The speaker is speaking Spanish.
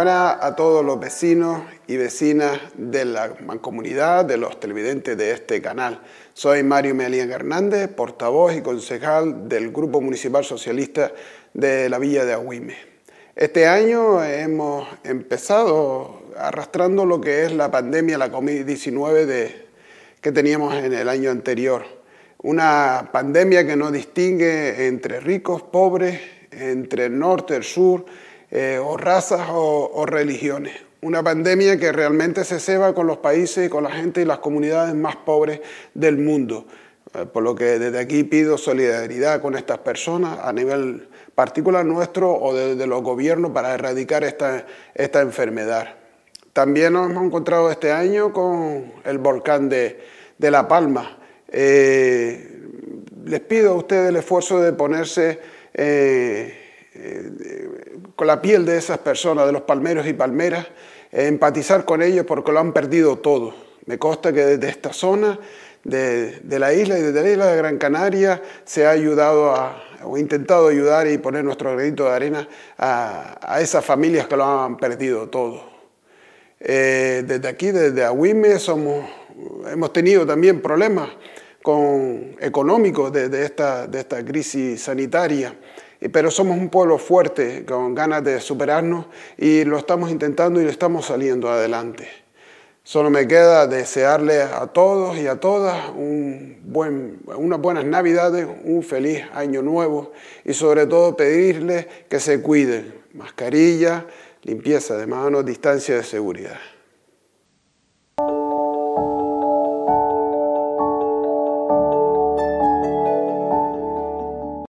Buenas a todos los vecinos y vecinas de la mancomunidad, de los televidentes de este canal. Soy Mario Melián Hernández, portavoz y concejal del Grupo Municipal Socialista de la Villa de Agüime. Este año hemos empezado arrastrando lo que es la pandemia, la COVID-19 que teníamos en el año anterior. Una pandemia que no distingue entre ricos, pobres, entre el norte, el sur, eh, o razas o, religiones. Una pandemia que realmente se ceba con los países y con la gente y las comunidades más pobres del mundo. Eh, por lo que desde aquí pido solidaridad con estas personas a nivel particular nuestro o desde los gobiernos para erradicar esta, esta enfermedad. También nos hemos encontrado este año con el volcán de, de La Palma. Eh, les pido a ustedes el esfuerzo de ponerse eh, con la piel de esas personas, de los palmeros y palmeras, eh, empatizar con ellos porque lo han perdido todo. Me consta que desde esta zona de, la isla y desde la isla de Gran Canaria se ha ayudado a, o intentado ayudar y poner nuestro granito de arena a, esas familias que lo han perdido todo. Eh, desde aquí, desde Aguime, somos, hemos tenido también problemas económicos de, de, esta, de esta crisis sanitaria pero somos un pueblo fuerte, con ganas de superarnos y lo estamos intentando y lo estamos saliendo adelante. Solo me queda desearle a todos y a todas un buen, unas buenas navidades, un feliz año nuevo y sobre todo pedirles que se cuiden. Mascarilla, limpieza de manos, distancia de seguridad.